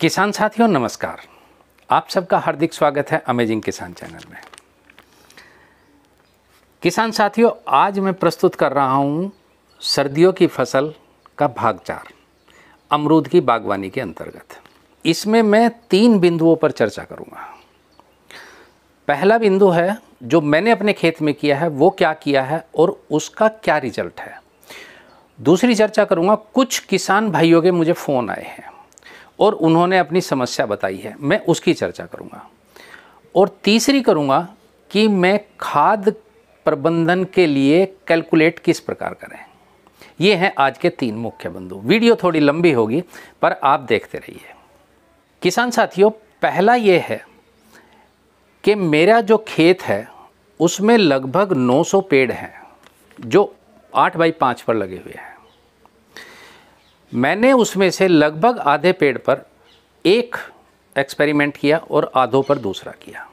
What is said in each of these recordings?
किसान साथियों नमस्कार आप सबका हार्दिक स्वागत है अमेजिंग किसान चैनल में किसान साथियों आज मैं प्रस्तुत कर रहा हूं सर्दियों की फसल का भाग चार अमरूद की बागवानी के अंतर्गत इसमें मैं तीन बिंदुओं पर चर्चा करूंगा पहला बिंदु है जो मैंने अपने खेत में किया है वो क्या किया है और उसका क्या रिजल्ट है दूसरी चर्चा करूँगा कुछ किसान भाइयों के मुझे फ़ोन आए हैं और उन्होंने अपनी समस्या बताई है मैं उसकी चर्चा करूँगा और तीसरी करूँगा कि मैं खाद प्रबंधन के लिए कैलकुलेट किस प्रकार करें ये हैं आज के तीन मुख्य बिंदु वीडियो थोड़ी लंबी होगी पर आप देखते रहिए किसान साथियों पहला ये है कि मेरा जो खेत है उसमें लगभग 900 पेड़ हैं जो आठ बाई पाँच पर लगे हुए हैं मैंने उसमें से लगभग आधे पेड़ पर एक एक्सपेरिमेंट किया और आधों पर दूसरा किया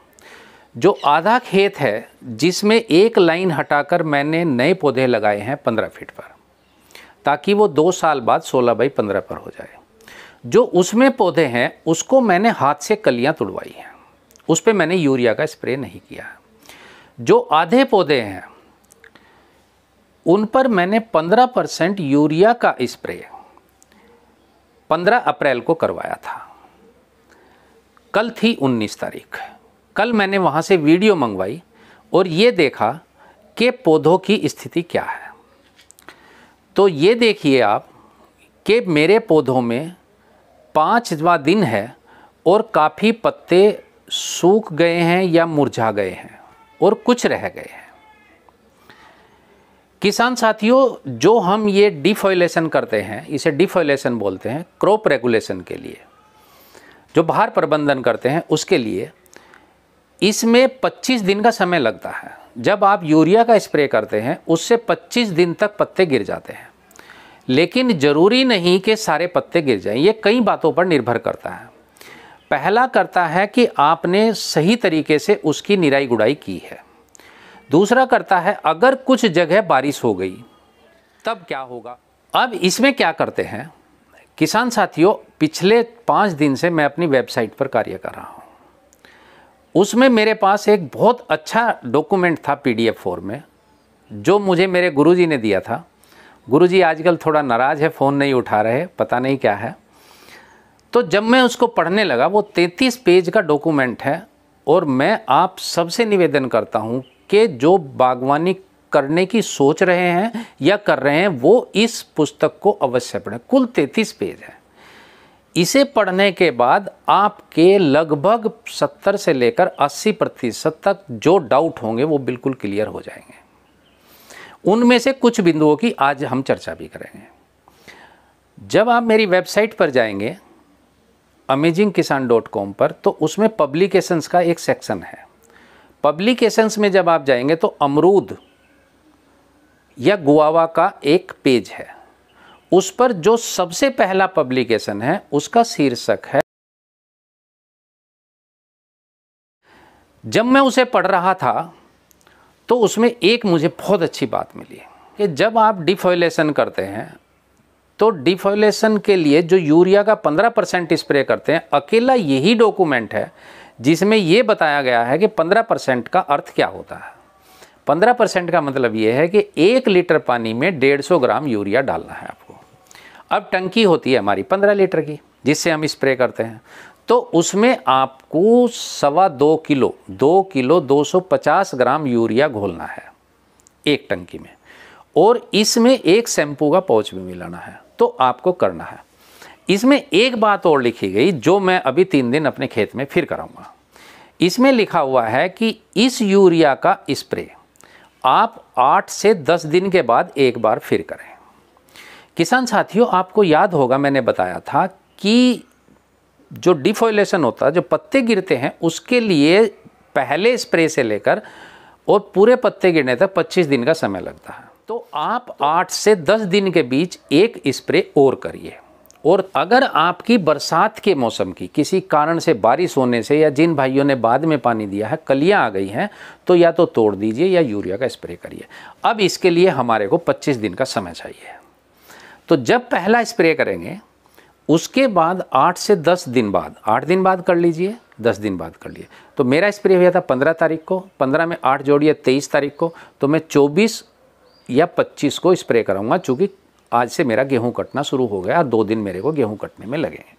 जो आधा खेत है जिसमें एक लाइन हटाकर मैंने नए पौधे लगाए हैं पंद्रह फीट पर ताकि वो दो साल बाद सोलह बाई पंद्रह पर हो जाए जो उसमें पौधे हैं उसको मैंने हाथ से कलियां तुड़वाई हैं उस पर मैंने यूरिया का स्प्रे नहीं किया जो आधे पौधे हैं उन पर मैंने 15 परसेंट यूरिया का स्प्रे 15 अप्रैल को करवाया था कल थी 19 तारीख कल मैंने वहाँ से वीडियो मंगवाई और ये देखा कि पौधों की स्थिति क्या है तो ये देखिए आप कि मेरे पौधों में पाँचवा दिन है और काफ़ी पत्ते सूख गए हैं या मुरझा गए हैं और कुछ रह गए हैं किसान साथियों जो हम ये डिफॉइलेशन करते हैं इसे डिफॉइलेशन बोलते हैं क्रॉप रेगुलेशन के लिए जो बाहर प्रबंधन करते हैं उसके लिए इसमें 25 दिन का समय लगता है जब आप यूरिया का स्प्रे करते हैं उससे 25 दिन तक पत्ते गिर जाते हैं लेकिन ज़रूरी नहीं कि सारे पत्ते गिर जाएं ये कई बातों पर निर्भर करता है पहला करता है कि आपने सही तरीके से उसकी निराई गुड़ाई की है दूसरा करता है अगर कुछ जगह बारिश हो गई तब क्या होगा अब इसमें क्या करते हैं किसान साथियों पिछले पाँच दिन से मैं अपनी वेबसाइट पर कार्य कर रहा हूँ उसमें मेरे पास एक बहुत अच्छा डॉक्यूमेंट था पी फॉर्म में जो मुझे मेरे गुरुजी ने दिया था गुरुजी आजकल थोड़ा नाराज़ है फ़ोन नहीं उठा रहे पता नहीं क्या है तो जब मैं उसको पढ़ने लगा वो 33 पेज का डॉक्यूमेंट है और मैं आप सबसे निवेदन करता हूँ कि जो बागवानी करने की सोच रहे हैं या कर रहे हैं वो इस पुस्तक को अवश्य पढ़ें कुल 33 पेज है इसे पढ़ने के बाद आपके लगभग 70 से लेकर 80 प्रतिशत तक जो डाउट होंगे वो बिल्कुल क्लियर हो जाएंगे उनमें से कुछ बिंदुओं की आज हम चर्चा भी करेंगे जब आप मेरी वेबसाइट पर जाएंगे अमेजिंग किसान डॉट कॉम पर तो उसमें पब्लिकेशंस का एक सेक्शन है पब्लिकेशंस में जब आप जाएंगे तो अमरूद या गुआवा का एक पेज है उस पर जो सबसे पहला पब्लिकेशन है उसका शीर्षक है जब मैं उसे पढ़ रहा था तो उसमें एक मुझे बहुत अच्छी बात मिली कि जब आप डिफॉयलेशन करते हैं तो डिफॉलेशन के लिए जो यूरिया का 15 परसेंट स्प्रे करते हैं अकेला यही डॉक्यूमेंट है जिसमें ये बताया गया है कि 15 परसेंट का अर्थ क्या होता है 15 परसेंट का मतलब ये है कि एक लीटर पानी में डेढ़ सौ ग्राम यूरिया डालना है आपको अब टंकी होती है हमारी पंद्रह लीटर की जिससे हम स्प्रे करते हैं तो उसमें आपको सवा दो किलो दो किलो दो सौ पचास ग्राम यूरिया घोलना है एक टंकी में और इसमें एक शैम्पू का पाउच भी मिलाना है तो आपको करना है इसमें एक बात और लिखी गई जो मैं अभी तीन दिन अपने खेत में फिर कराऊंगा इसमें लिखा हुआ है कि इस यूरिया का स्प्रे आप आठ से दस दिन के बाद एक बार फिर करें किसान साथियों आपको याद होगा मैंने बताया था कि जो डिफॉइलेशन होता है जो पत्ते गिरते हैं उसके लिए पहले स्प्रे से लेकर और पूरे पत्ते गिरने तक 25 दिन का समय लगता है तो आप आठ से दस दिन के बीच एक स्प्रे और करिए और अगर आपकी बरसात के मौसम की किसी कारण से बारिश होने से या जिन भाइयों ने बाद में पानी दिया है कलियाँ आ गई हैं तो या तो तोड़ दीजिए या यूरिया का स्प्रे करिए अब इसके लिए हमारे को 25 दिन का समय चाहिए तो जब पहला स्प्रे करेंगे उसके बाद 8 से 10 दिन बाद 8 दिन बाद कर लीजिए 10 दिन बाद कर लिए तो मेरा स्प्रे हुआ था पंद्रह तारीख को पंद्रह में आठ जोड़िए तेईस तारीख को तो मैं चौबीस या पच्चीस को स्प्रे कराऊंगा चूँकि आज से मेरा गेहूँ कटना शुरू हो गया दो दिन मेरे को गेहूँ कटने में लगे हैं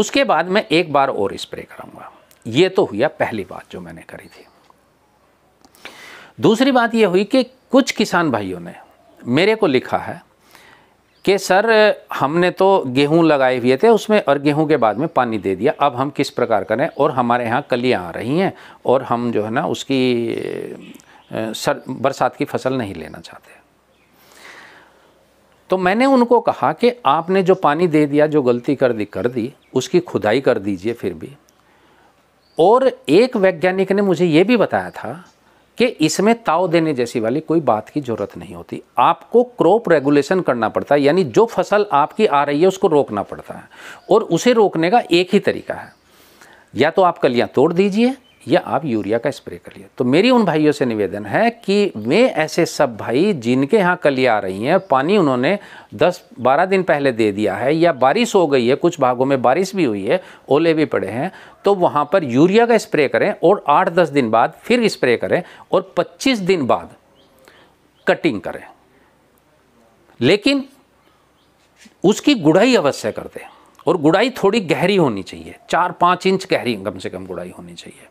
उसके बाद मैं एक बार और स्प्रे कराऊंगा ये तो हुआ पहली बात जो मैंने करी थी दूसरी बात यह हुई कि कुछ किसान भाइयों ने मेरे को लिखा है कि सर हमने तो गेहूं लगाए हुए थे उसमें और गेहूं के बाद में पानी दे दिया अब हम किस प्रकार करें और हमारे यहाँ कलियाँ आ रही हैं और हम जो है ना उसकी सर बरसात की फसल नहीं लेना चाहते तो मैंने उनको कहा कि आपने जो पानी दे दिया जो गलती कर दी कर दी उसकी खुदाई कर दीजिए फिर भी और एक वैज्ञानिक ने मुझे ये भी बताया था कि इसमें ताव देने जैसी वाली कोई बात की ज़रूरत नहीं होती आपको क्रॉप रेगुलेशन करना पड़ता है यानी जो फसल आपकी आ रही है उसको रोकना पड़ता है और उसे रोकने का एक ही तरीका है या तो आप कलियाँ तोड़ दीजिए या आप यूरिया का स्प्रे करिए तो मेरी उन भाइयों से निवेदन है कि वे ऐसे सब भाई जिनके यहाँ कली आ रही हैं पानी उन्होंने 10-12 दिन पहले दे दिया है या बारिश हो गई है कुछ भागों में बारिश भी हुई है ओले भी पड़े हैं तो वहाँ पर यूरिया का स्प्रे करें और 8-10 दिन बाद फिर स्प्रे करें और 25 दिन बाद कटिंग करें लेकिन उसकी गुड़ाई अवश्य कर दें और गुड़ाई थोड़ी गहरी होनी चाहिए चार पाँच इंच गहरी कम से कम गुड़ाई होनी चाहिए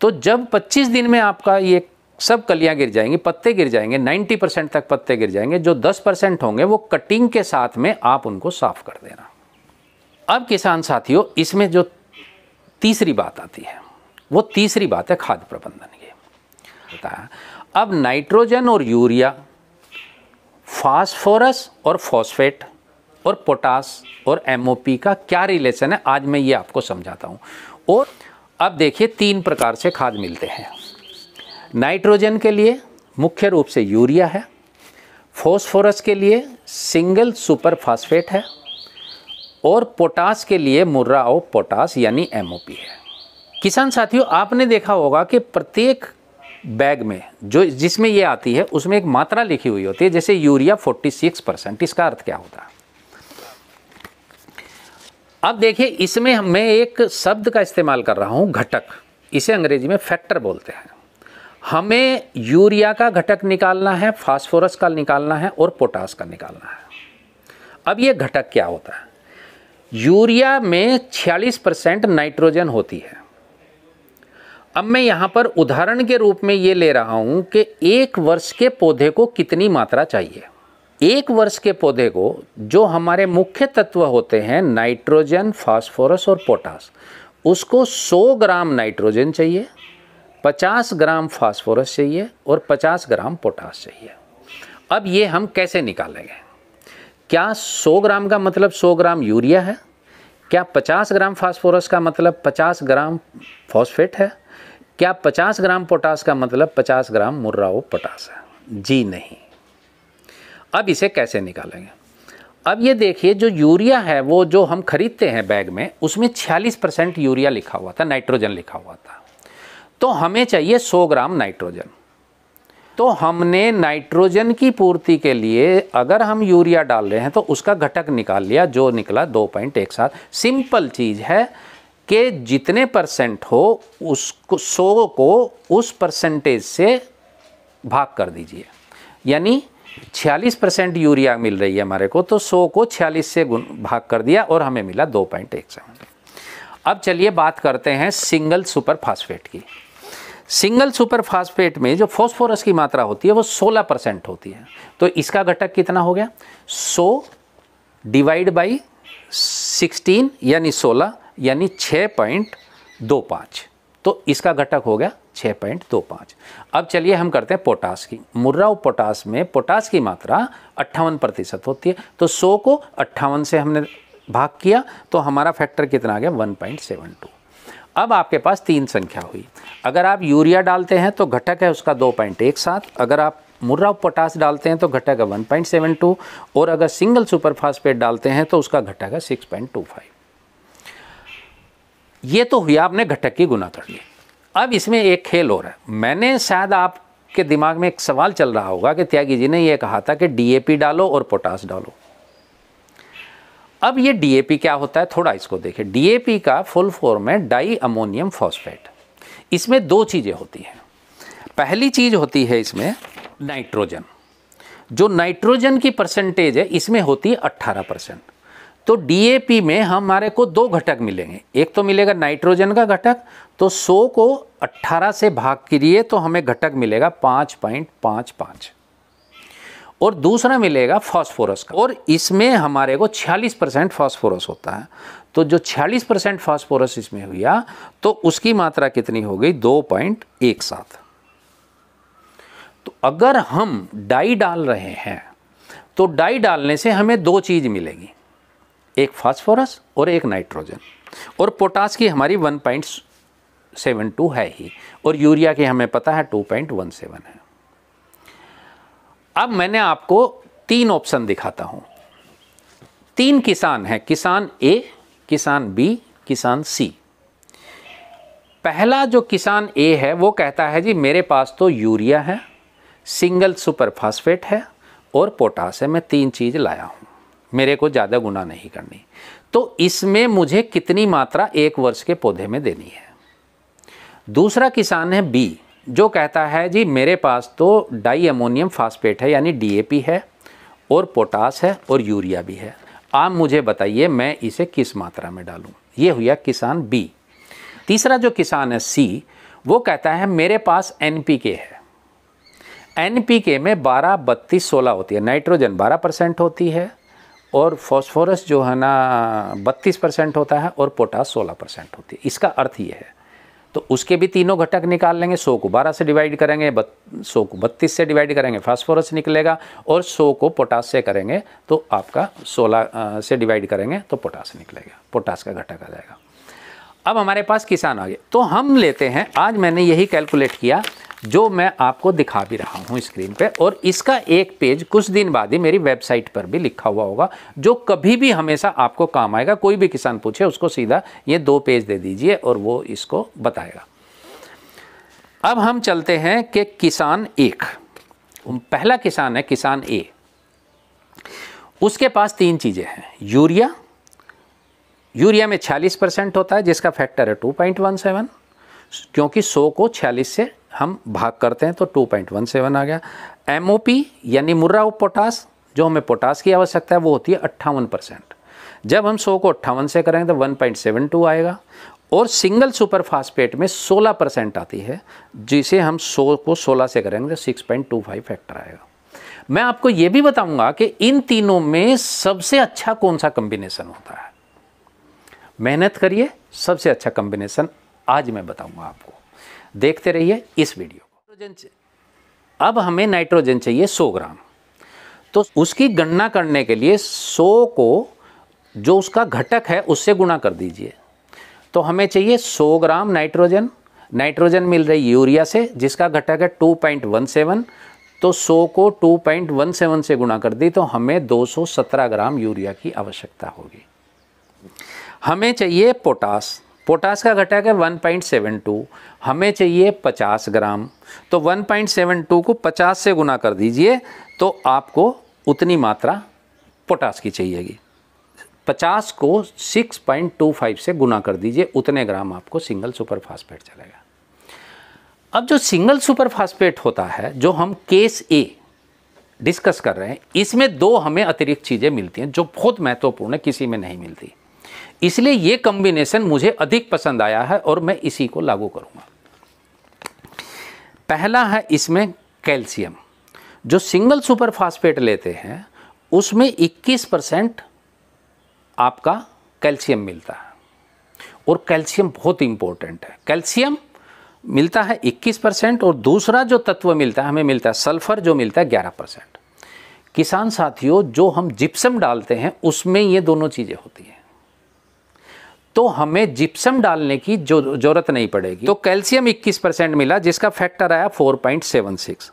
तो जब 25 दिन में आपका ये सब कलियां गिर जाएंगी पत्ते गिर जाएंगे 90 परसेंट तक पत्ते गिर जाएंगे जो 10 परसेंट होंगे वो कटिंग के साथ में आप उनको साफ कर देना अब किसान साथियों इसमें जो तीसरी बात आती है वो तीसरी बात है खाद प्रबंधन की बताया अब नाइट्रोजन और यूरिया फास्फोरस और फॉस्फेट और पोटास और एमओपी का क्या रिलेशन है आज मैं ये आपको समझाता हूँ और अब देखिए तीन प्रकार से खाद मिलते हैं नाइट्रोजन के लिए मुख्य रूप से यूरिया है फॉस्फोरस के लिए सिंगल सुपर फास्फेट है और पोटास के लिए मुर्रा और पोटास यानी एम है किसान साथियों आपने देखा होगा कि प्रत्येक बैग में जो जिसमें ये आती है उसमें एक मात्रा लिखी हुई होती है जैसे यूरिया 46 परसेंट इसका अर्थ क्या होता है अब देखिए इसमें मैं एक शब्द का इस्तेमाल कर रहा हूँ घटक इसे अंग्रेजी में फैक्टर बोलते हैं हमें यूरिया का घटक निकालना है फास्फोरस का निकालना है और पोटास का निकालना है अब ये घटक क्या होता है यूरिया में 46 परसेंट नाइट्रोजन होती है अब मैं यहाँ पर उदाहरण के रूप में ये ले रहा हूँ कि एक वर्ष के पौधे को कितनी मात्रा चाहिए एक वर्ष के पौधे को जो हमारे मुख्य तत्व होते हैं नाइट्रोजन फास्फोरस और पोटास उसको 100 ग्राम नाइट्रोजन चाहिए 50 ग्राम फास्फोरस चाहिए और 50 ग्राम पोटास चाहिए अब ये हम कैसे निकालेंगे क्या 100 ग्राम का मतलब 100 ग्राम यूरिया है क्या 50 ग्राम फास्फोरस का मतलब 50 ग्राम फॉस्फेट है क्या 50 ग्राम पोटास का मतलब 50 ग्राम मुर्रा पोटास है जी नहीं अब इसे कैसे निकालेंगे अब ये देखिए जो यूरिया है वो जो हम खरीदते हैं बैग में उसमें 46 परसेंट यूरिया लिखा हुआ था नाइट्रोजन लिखा हुआ था तो हमें चाहिए 100 ग्राम नाइट्रोजन तो हमने नाइट्रोजन की पूर्ति के लिए अगर हम यूरिया डाल रहे हैं तो उसका घटक निकाल लिया जो निकला दो पॉइंट एक सात सिंपल चीज़ है कि जितने परसेंट हो उसको सौ को उस परसेंटेज से भाग कर दीजिए यानी छियालीस परसेंट यूरिया मिल रही है हमारे को तो 100 को छियालीस से गुण भाग कर दिया और हमें मिला दो पॉइंट एक सेवन अब चलिए बात करते हैं सिंगल सुपर फास्फेट की सिंगल सुपर फास्फेट में जो फॉस्फोरस की मात्रा होती है वो 16 परसेंट होती है तो इसका घटक कितना हो गया 100 डिवाइड बाई 16 यानी 16 यानी 6.25 तो इसका घटक हो गया छः पॉइंट दो पाँच अब चलिए हम करते हैं पोटास की मुर्रा और पोटास में पोटास की मात्रा अट्ठावन प्रतिशत होती है तो सौ को अट्ठावन से हमने भाग किया तो हमारा फैक्टर कितना आ गया वन पॉइंट सेवन टू अब आपके पास तीन संख्या हुई अगर आप यूरिया डालते हैं तो घटक है उसका दो पॉइंट एक सात अगर आप मुर्रा पोटास डालते हैं तो घटक है वन पॉइंट सेवन टू और अगर सिंगल सुपर डालते हैं तो उसका घटक है सिक्स पॉइंट टू फाइव ये तो हुई आपने घटक की गुना कर लिया अब इसमें एक खेल हो रहा है मैंने शायद आपके दिमाग में एक सवाल चल रहा होगा कि त्यागी जी ने यह कहा था कि डीएपी डालो और पोटास डालो अब ये डीएपी क्या होता है थोड़ा इसको देखें डीएपी का फुल फॉर्म है डाई अमोनियम फॉस्फेट इसमें दो चीज़ें होती हैं पहली चीज़ होती है इसमें नाइट्रोजन जो नाइट्रोजन की परसेंटेज है इसमें होती है अट्ठारह परसेंट तो डीएपी में हमारे को दो घटक मिलेंगे एक तो मिलेगा नाइट्रोजन का घटक तो 100 को 18 से भाग करिए तो हमें घटक मिलेगा पाँच पॉइंट पाँच पाँच और दूसरा मिलेगा फास्फोरस का और इसमें हमारे को 46 परसेंट फॉस्फोरस होता है तो जो 46 परसेंट फॉस्फोरस इसमें हुआ तो उसकी मात्रा कितनी हो गई दो पॉइंट एक सात तो अगर हम डाई डाल रहे हैं तो डाई डालने से हमें दो चीज़ मिलेगी एक फास्फोरस और एक नाइट्रोजन और पोटास की हमारी वन पॉइंट सेवन टू है ही और यूरिया की हमें पता है टू पॉइंट वन सेवन है अब मैंने आपको तीन ऑप्शन दिखाता हूं तीन किसान हैं किसान ए किसान बी किसान सी पहला जो किसान ए है वो कहता है जी मेरे पास तो यूरिया है सिंगल सुपर फास्फेट है और पोटास है मैं तीन चीज़ लाया हूं मेरे को ज़्यादा गुना नहीं करनी तो इसमें मुझे कितनी मात्रा एक वर्ष के पौधे में देनी है दूसरा किसान है बी जो कहता है जी मेरे पास तो डाई एमोनियम फास्फेट है यानी डीएपी है और पोटास है और यूरिया भी है आप मुझे बताइए मैं इसे किस मात्रा में डालूँ ये हुआ किसान बी तीसरा जो किसान है सी वो कहता है मेरे पास एन है एन में 12, बत्तीस सोलह होती है नाइट्रोजन 12 परसेंट होती है और फॉस्फोरस जो है ना 32 परसेंट होता है और पोटास 16 परसेंट होती है इसका अर्थ ये है तो उसके भी तीनों घटक निकाल लेंगे सौ को बारह से डिवाइड करेंगे बत, सौ को बत्तीस से डिवाइड करेंगे फास्फोरस निकलेगा और सौ को पोटास से करेंगे तो आपका सोलह से डिवाइड करेंगे तो पोटास निकलेगा पोटास का घटक आ जाएगा अब हमारे पास किसान आ गए तो हम लेते हैं आज मैंने यही कैलकुलेट किया जो मैं आपको दिखा भी रहा हूँ स्क्रीन पे और इसका एक पेज कुछ दिन बाद ही मेरी वेबसाइट पर भी लिखा हुआ होगा जो कभी भी हमेशा आपको काम आएगा कोई भी किसान पूछे उसको सीधा ये दो पेज दे दीजिए और वो इसको बताएगा अब हम चलते हैं कि किसान एक पहला किसान है किसान ए उसके पास तीन चीज़ें हैं यूरिया यूरिया में 46 परसेंट होता है जिसका फैक्टर है 2.17 क्योंकि 100 को 46 से हम भाग करते हैं तो 2.17 आ गया एम यानी मुर्रा ऑफ पोटास जो हमें पोटास की आवश्यकता है वो होती है अट्ठावन परसेंट जब हम 100 को अट्ठावन से करेंगे तो 1.72 आएगा और सिंगल सुपर फास्फेट में 16 परसेंट आती है जिसे हम 100 को 16 से करेंगे तो 6.25 फैक्टर आएगा मैं आपको ये भी बताऊंगा कि इन तीनों में सबसे अच्छा कौन सा कंबिनेशन होता है मेहनत करिए सबसे अच्छा कंबिनेशन आज मैं बताऊंगा आपको देखते रहिए इस वीडियो को नाइट्रोजन अब हमें नाइट्रोजन चाहिए 100 ग्राम तो उसकी गणना करने के लिए 100 को जो उसका घटक है उससे गुणा कर दीजिए तो हमें चाहिए 100 ग्राम नाइट्रोजन नाइट्रोजन मिल रही यूरिया से जिसका घटक है 2.17 तो 100 को 2.17 से गुणा कर दी तो हमें 217 ग्राम यूरिया की आवश्यकता होगी हमें चाहिए पोटास पोटास का घटक है 1.72 हमें चाहिए 50 ग्राम तो 1.72 को 50 से गुना कर दीजिए तो आपको उतनी मात्रा पोटास की चाहिएगी 50 को 6.25 से गुना कर दीजिए उतने ग्राम आपको सिंगल सुपर फास्फेट चलेगा अब जो सिंगल सुपर फास्फेट होता है जो हम केस ए डिस्कस कर रहे हैं इसमें दो हमें अतिरिक्त चीज़ें मिलती हैं जो बहुत महत्वपूर्ण है किसी में नहीं मिलती इसलिए ये कम्बिनेशन मुझे अधिक पसंद आया है और मैं इसी को लागू करूँगा पहला है इसमें कैल्शियम जो सिंगल सुपर फास्फेट लेते हैं उसमें 21 परसेंट आपका कैल्शियम मिलता है और कैल्शियम बहुत इंपॉर्टेंट है कैल्शियम मिलता है 21 परसेंट और दूसरा जो तत्व मिलता है हमें मिलता है सल्फर जो मिलता है 11 परसेंट किसान साथियों जो हम जिप्सम डालते हैं उसमें ये दोनों चीज़ें होती हैं तो हमें जिप्सम डालने की जो जरूरत नहीं पड़ेगी तो कैल्शियम 21 परसेंट मिला जिसका फैक्टर आया 4.76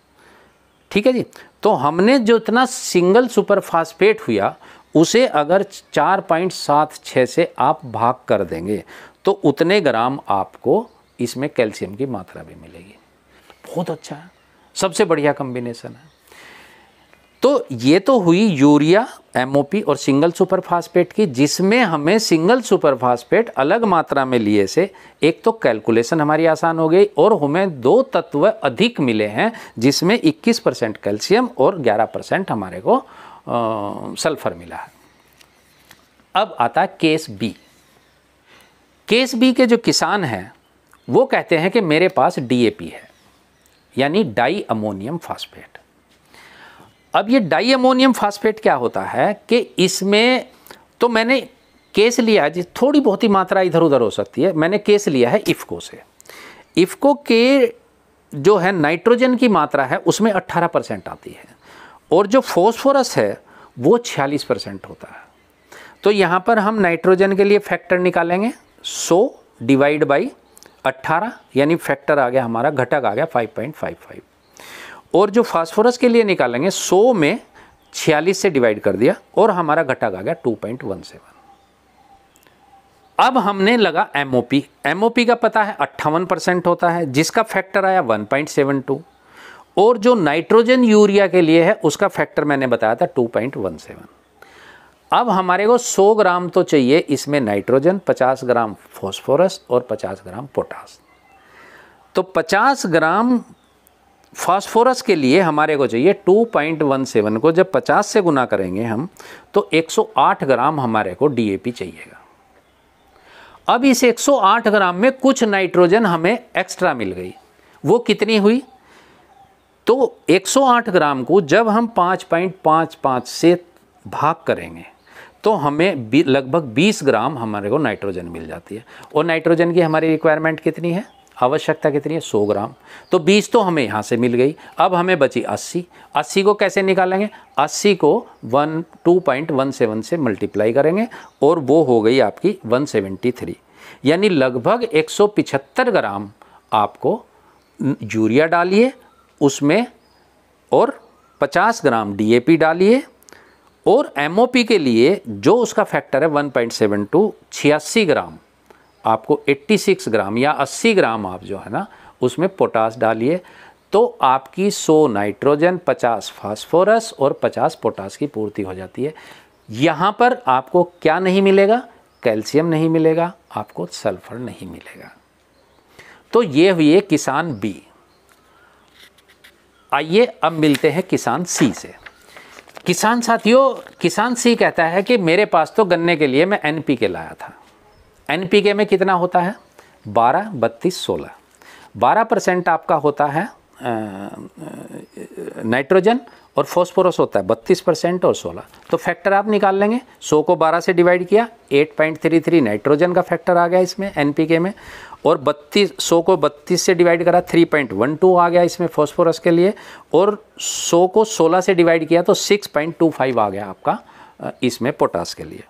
ठीक है जी तो हमने जो इतना सिंगल सुपर फास्फेट हुआ उसे अगर 4.76 से आप भाग कर देंगे तो उतने ग्राम आपको इसमें कैल्शियम की मात्रा भी मिलेगी बहुत अच्छा है सबसे बढ़िया कॉम्बिनेशन है तो ये तो हुई यूरिया एमओपी और सिंगल सुपर फास्फेट की जिसमें हमें सिंगल सुपर फास्फेट अलग मात्रा में लिए से एक तो कैलकुलेशन हमारी आसान हो गई और हमें दो तत्व अधिक मिले हैं जिसमें 21 परसेंट कैल्शियम और 11 परसेंट हमारे को आ, सल्फर मिला है अब आता केस बी केस बी के जो किसान हैं वो कहते हैं कि मेरे पास डीएपी है यानी डाई अमोनियम फास्फेट अब ये डाई अमोनियम फास्फेट क्या होता है कि इसमें तो मैंने केस लिया है थोड़ी बहुत ही मात्रा इधर उधर हो सकती है मैंने केस लिया है इफ़को से इफ़को के जो है नाइट्रोजन की मात्रा है उसमें 18 परसेंट आती है और जो फॉस्फोरस है वो 46 परसेंट होता है तो यहाँ पर हम नाइट्रोजन के लिए फैक्टर निकालेंगे 100 डिवाइड बाई 18 यानी फैक्टर आ गया हमारा घटक आ गया 5.55 और जो फास्फोरस के लिए निकालेंगे 100 में 46 से डिवाइड कर दिया और हमारा घटक आ गया 2.17 अब हमने लगा एम ओ पी का पता है अट्ठावन परसेंट होता है जिसका फैक्टर आया टू और जो नाइट्रोजन यूरिया के लिए है उसका फैक्टर मैंने बताया था 2.17 अब हमारे को 100 ग्राम तो चाहिए इसमें नाइट्रोजन 50 ग्राम फॉस्फोरस और 50 ग्राम पोटास तो 50 ग्राम फास्फोरस के लिए हमारे को चाहिए 2.17 को जब 50 से गुना करेंगे हम तो 108 ग्राम हमारे को डीएपी चाहिएगा अब इस 108 ग्राम में कुछ नाइट्रोजन हमें एक्स्ट्रा मिल गई वो कितनी हुई तो 108 ग्राम को जब हम 5.55 से भाग करेंगे तो हमें लगभग 20 ग्राम हमारे को नाइट्रोजन मिल जाती है और नाइट्रोजन की हमारी रिक्वायरमेंट कितनी है आवश्यकता कितनी है सौ ग्राम तो बीस तो हमें यहाँ से मिल गई अब हमें बची अस्सी अस्सी को कैसे निकालेंगे अस्सी को one two point one seven से मल्टीप्लाई करेंगे और वो हो गई आपकी वन सेवेंटी थ्री यानी लगभग एक सौ पिछहत्तर ग्राम आपको यूरिया डालिए उसमें और पचास ग्राम डीएपी डालिए और एमओपी के लिए जो उसका फैक्टर है वन पॉइंट सेवन टू छियासी ग्राम आपको 86 ग्राम या 80 ग्राम आप जो है ना उसमें पोटास डालिए तो आपकी 100 नाइट्रोजन 50 फास्फोरस और 50 पोटास की पूर्ति हो जाती है यहाँ पर आपको क्या नहीं मिलेगा कैल्शियम नहीं मिलेगा आपको सल्फर नहीं मिलेगा तो ये है किसान बी आइए अब मिलते हैं किसान सी से किसान साथियों किसान सी कहता है कि मेरे पास तो गन्ने के लिए मैं एनपीके लाया था एनपीके में कितना होता है बारह बत्तीस सोलह बारह परसेंट आपका होता है नाइट्रोजन और फॉस्फोरस होता है बत्तीस परसेंट और सोलह तो फैक्टर आप निकाल लेंगे सौ को बारह से डिवाइड किया eight point three three nitrogen का फैक्टर आ गया इसमें एनपीके में और बत्तीस सौ को बत्तीस से डिवाइड करा थ्री पॉइंट वन टू आ गया इसमें फॉस्फोरस के लिए और सौ को सोलह से डिवाइड किया तो सिक्स पॉइंट टू फाइव आ गया आपका इसमें पोटास के लिए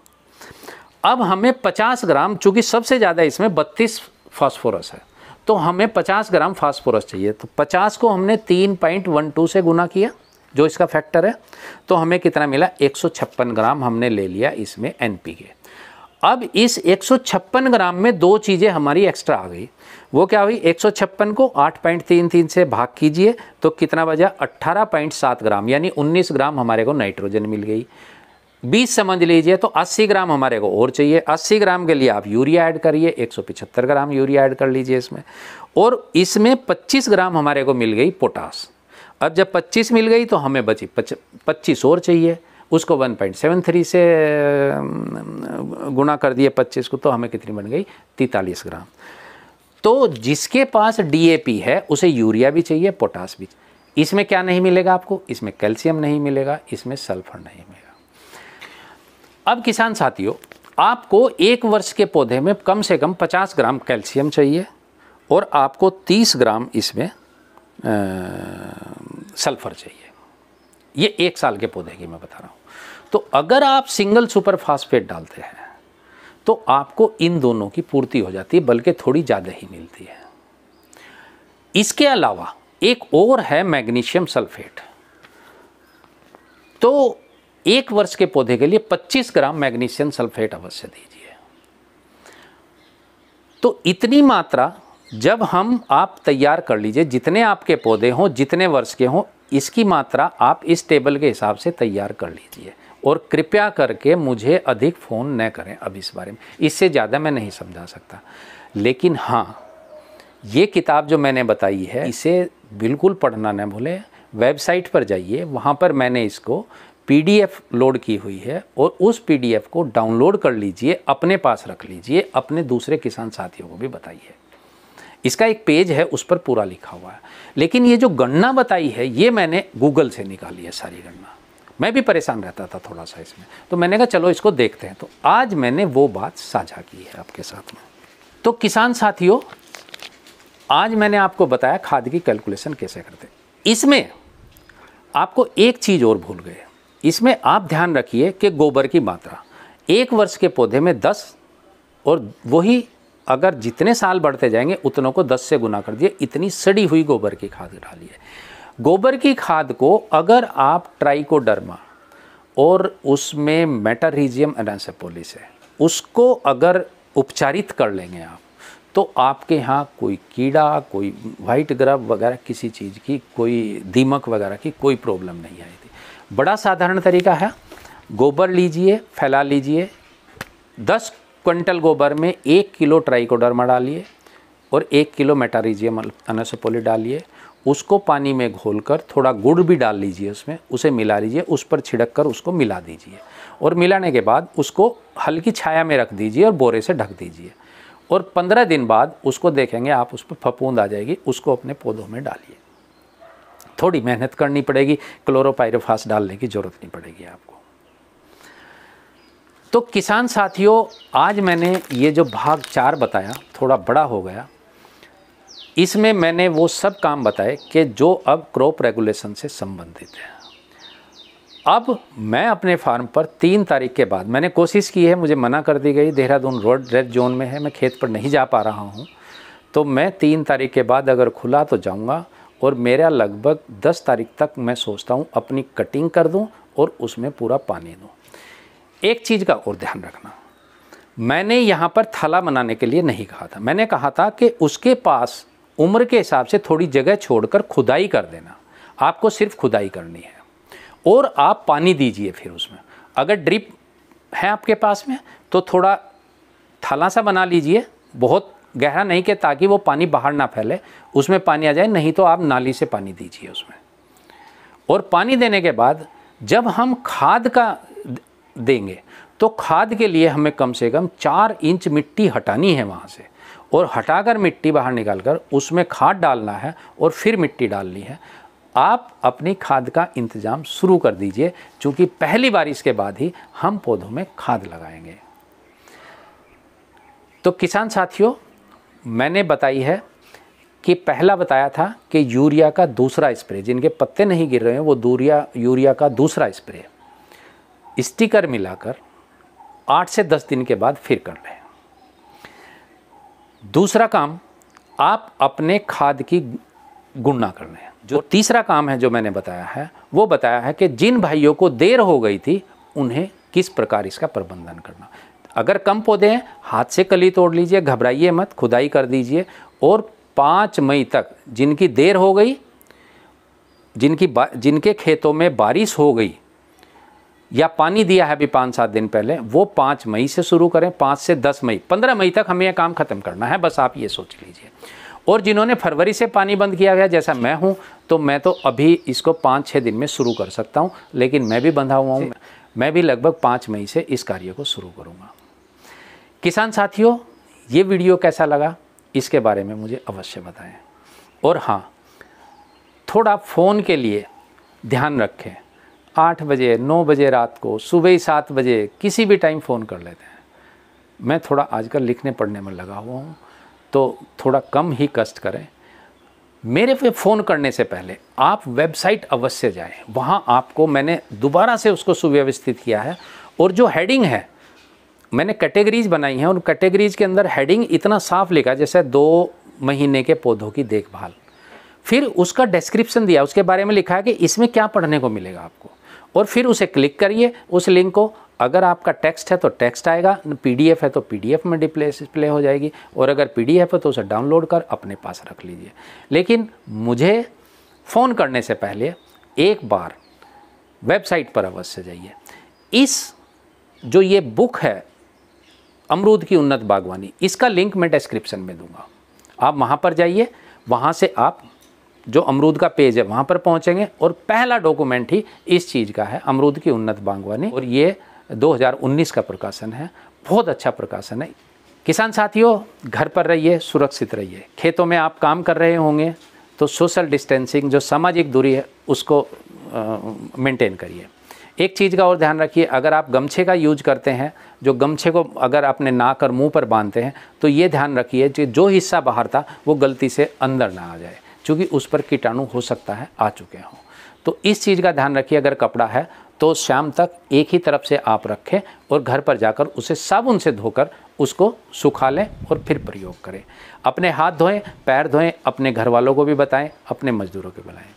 अब हमें 50 ग्राम चूँकि सबसे ज़्यादा इसमें 32 फास्फोरस है तो हमें 50 ग्राम फास्फोरस चाहिए तो 50 को हमने तीन पॉइंट वन टू से गुना किया जो इसका फैक्टर है तो हमें कितना मिला एक ग्राम हमने ले लिया इसमें एन अब इस 156 ग्राम में दो चीज़ें हमारी एक्स्ट्रा आ गई वो क्या हुई एक को 8.33 से भाग कीजिए तो कितना बजा 18.7 ग्राम यानी 19 ग्राम हमारे को नाइट्रोजन मिल गई बीस समझ लीजिए तो 80 ग्राम हमारे को और चाहिए 80 ग्राम के लिए आप यूरिया ऐड करिए एक ग्राम यूरिया ऐड कर लीजिए इसमें और इसमें 25 ग्राम हमारे को मिल गई पोटास अब जब 25 मिल गई तो हमें बची पच्चीस और चाहिए उसको 1.73 से गुणा कर दिए 25 को तो हमें कितनी बन गई तैतालीस ग्राम तो जिसके पास डी है उसे यूरिया भी चाहिए पोटास भी इसमें क्या नहीं मिलेगा आपको इसमें कैल्शियम नहीं मिलेगा इसमें सल्फर नहीं मिलेगा अब किसान साथियों आपको एक वर्ष के पौधे में कम से कम 50 ग्राम कैल्शियम चाहिए और आपको 30 ग्राम इसमें सल्फर चाहिए ये एक साल के पौधे की मैं बता रहा हूँ तो अगर आप सिंगल सुपर फास्फेट डालते हैं तो आपको इन दोनों की पूर्ति हो जाती है बल्कि थोड़ी ज़्यादा ही मिलती है इसके अलावा एक और है मैग्नीशियम सल्फेट तो एक वर्ष के पौधे के लिए 25 ग्राम मैग्नीशियम सल्फेट अवश्य दीजिए तो इतनी मात्रा जब हम आप तैयार कर लीजिए जितने आपके पौधे हों जितने वर्ष के हों इसकी मात्रा आप इस टेबल के हिसाब से तैयार कर लीजिए और कृपया करके मुझे अधिक फ़ोन न करें अब इस बारे में इससे ज़्यादा मैं नहीं समझा सकता लेकिन हाँ ये किताब जो मैंने बताई है इसे बिल्कुल पढ़ना न भूलें वेबसाइट पर जाइए वहाँ पर मैंने इसको पीडीएफ लोड की हुई है और उस पीडीएफ को डाउनलोड कर लीजिए अपने पास रख लीजिए अपने दूसरे किसान साथियों को भी बताइए इसका एक पेज है उस पर पूरा लिखा हुआ है लेकिन ये जो गणना बताई है ये मैंने गूगल से निकाली है सारी गणना मैं भी परेशान रहता था थोड़ा सा इसमें तो मैंने कहा चलो इसको देखते हैं तो आज मैंने वो बात साझा की है आपके साथ में तो किसान साथियों आज मैंने आपको बताया खाद की कैलकुलेशन कैसे करते इसमें आपको एक चीज़ और भूल गए इसमें आप ध्यान रखिए कि गोबर की मात्रा एक वर्ष के पौधे में दस और वही अगर जितने साल बढ़ते जाएंगे उतनों को दस से गुना कर दिए इतनी सड़ी हुई गोबर की खाद डालिए गोबर की खाद को अगर आप ट्राइकोडर्मा और उसमें मेटारीजियम एनासेपोलिस है उसको अगर उपचारित कर लेंगे आप तो आपके यहाँ कोई कीड़ा कोई वाइट ग्रब वगैरह किसी चीज़ की कोई दीमक वगैरह की कोई प्रॉब्लम नहीं आएगी बड़ा साधारण तरीका है गोबर लीजिए फैला लीजिए दस क्विंटल गोबर में एक किलो ट्राइकोडर्मा डालिए और एक किलो मेटारीजियम अनसपोली डालिए उसको पानी में घोलकर थोड़ा गुड़ भी डाल लीजिए उसमें उसे मिला लीजिए उस पर छिड़क कर उसको मिला दीजिए और मिलाने के बाद उसको हल्की छाया में रख दीजिए और बोरे से ढक दीजिए और पंद्रह दिन बाद उसको देखेंगे आप उस पर फपूंद आ जाएगी उसको अपने पौधों में डालिए थोड़ी मेहनत करनी पड़ेगी क्लोरोपायरोफास डालने की ज़रूरत नहीं पड़ेगी आपको तो किसान साथियों आज मैंने ये जो भाग चार बताया थोड़ा बड़ा हो गया इसमें मैंने वो सब काम बताए कि जो अब क्रॉप रेगुलेशन से संबंधित है अब मैं अपने फार्म पर तीन तारीख के बाद मैंने कोशिश की है मुझे मना कर दी गई देहरादून रोड रेड जोन में है मैं खेत पर नहीं जा पा रहा हूँ तो मैं तीन तारीख के बाद अगर खुला तो जाऊँगा और मेरा लगभग 10 तारीख तक मैं सोचता हूँ अपनी कटिंग कर दूँ और उसमें पूरा पानी दूँ एक चीज़ का और ध्यान रखना मैंने यहाँ पर थला बनाने के लिए नहीं कहा था मैंने कहा था कि उसके पास उम्र के हिसाब से थोड़ी जगह छोड़कर खुदाई कर देना आपको सिर्फ खुदाई करनी है और आप पानी दीजिए फिर उसमें अगर ड्रिप है आपके पास में तो थोड़ा थला सा बना लीजिए बहुत गहरा नहीं के ताकि वो पानी बाहर ना फैले उसमें पानी आ जाए नहीं तो आप नाली से पानी दीजिए उसमें और पानी देने के बाद जब हम खाद का देंगे तो खाद के लिए हमें कम से कम चार इंच मिट्टी हटानी है वहाँ से और हटाकर मिट्टी बाहर निकालकर उसमें खाद डालना है और फिर मिट्टी डालनी है आप अपनी खाद का इंतज़ाम शुरू कर दीजिए क्योंकि पहली बारिश के बाद ही हम पौधों में खाद लगाएंगे तो किसान साथियों मैंने बताई है कि पहला बताया था कि यूरिया का दूसरा स्प्रे जिनके पत्ते नहीं गिर रहे हैं वो दूरिया यूरिया का दूसरा स्प्रे स्टिकर मिलाकर आठ से दस दिन के बाद फिर कर लें दूसरा काम आप अपने खाद की गुणना कर लें जो तीसरा काम है जो मैंने बताया है वो बताया है कि जिन भाइयों को देर हो गई थी उन्हें किस प्रकार इसका प्रबंधन करना अगर कम पौधे हैं हाथ से कली तोड़ लीजिए घबराइए मत खुदाई कर दीजिए और पाँच मई तक जिनकी देर हो गई जिनकी जिनके खेतों में बारिश हो गई या पानी दिया है अभी पाँच सात दिन पहले वो पाँच मई से शुरू करें पाँच से दस मई पंद्रह मई तक हमें यह काम ख़त्म करना है बस आप ये सोच लीजिए और जिन्होंने फरवरी से पानी बंद किया गया जैसा मैं हूँ तो मैं तो अभी इसको पाँच छः दिन में शुरू कर सकता हूँ लेकिन मैं भी बंधा हुआ हूँ मैं भी लगभग पाँच मई से इस कार्य को शुरू करूँगा किसान साथियों ये वीडियो कैसा लगा इसके बारे में मुझे अवश्य बताएं और हाँ थोड़ा फ़ोन के लिए ध्यान रखें आठ बजे नौ बजे रात को सुबह ही सात बजे किसी भी टाइम फ़ोन कर लेते हैं मैं थोड़ा आजकल लिखने पढ़ने में लगा हुआ हूँ तो थोड़ा कम ही कष्ट करें मेरे पे फ़ोन करने से पहले आप वेबसाइट अवश्य जाएं वहाँ आपको मैंने दोबारा से उसको सुव्यवस्थित किया है और जो हेडिंग है मैंने कैटेगरीज बनाई हैं उन कैटेगरीज के अंदर हेडिंग इतना साफ लिखा जैसे दो महीने के पौधों की देखभाल फिर उसका डिस्क्रिप्शन दिया उसके बारे में लिखा है कि इसमें क्या पढ़ने को मिलेगा आपको और फिर उसे क्लिक करिए उस लिंक को अगर आपका टेक्स्ट है तो टेक्स्ट आएगा पीडीएफ है तो पीडीएफ में डिप्ले डिस्प्ले हो जाएगी और अगर पीडीएफ है तो उसे डाउनलोड कर अपने पास रख लीजिए लेकिन मुझे फ़ोन करने से पहले एक बार वेबसाइट पर अवश्य जाइए इस जो ये बुक है अमरूद की उन्नत बागवानी इसका लिंक मैं डिस्क्रिप्शन में दूंगा आप वहाँ पर जाइए वहाँ से आप जो अमरूद का पेज है वहाँ पर पहुँचेंगे और पहला डॉक्यूमेंट ही इस चीज़ का है अमरूद की उन्नत बागवानी और ये 2019 का प्रकाशन है बहुत अच्छा प्रकाशन है किसान साथियों घर पर रहिए सुरक्षित रहिए खेतों में आप काम कर रहे होंगे तो सोशल डिस्टेंसिंग जो सामाजिक दूरी है उसको मेंटेन करिए एक चीज़ का और ध्यान रखिए अगर आप गमछे का यूज करते हैं जो गमछे को अगर अपने नाक और मुंह पर बांधते हैं तो ये ध्यान रखिए कि जो हिस्सा बाहर था वो गलती से अंदर ना आ जाए क्योंकि उस पर कीटाणु हो सकता है आ चुके हों तो इस चीज़ का ध्यान रखिए अगर कपड़ा है तो शाम तक एक ही तरफ से आप रखें और घर पर जाकर उसे साबुन से धोकर उसको सुखा लें और फिर प्रयोग करें अपने हाथ धोएं पैर धोएं अपने घर वालों को भी बताएं अपने मजदूरों को बुलाएं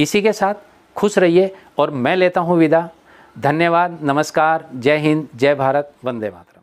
इसी के साथ खुश रहिए और मैं लेता हूँ विदा धन्यवाद नमस्कार जय हिंद जय भारत वंदे मातरम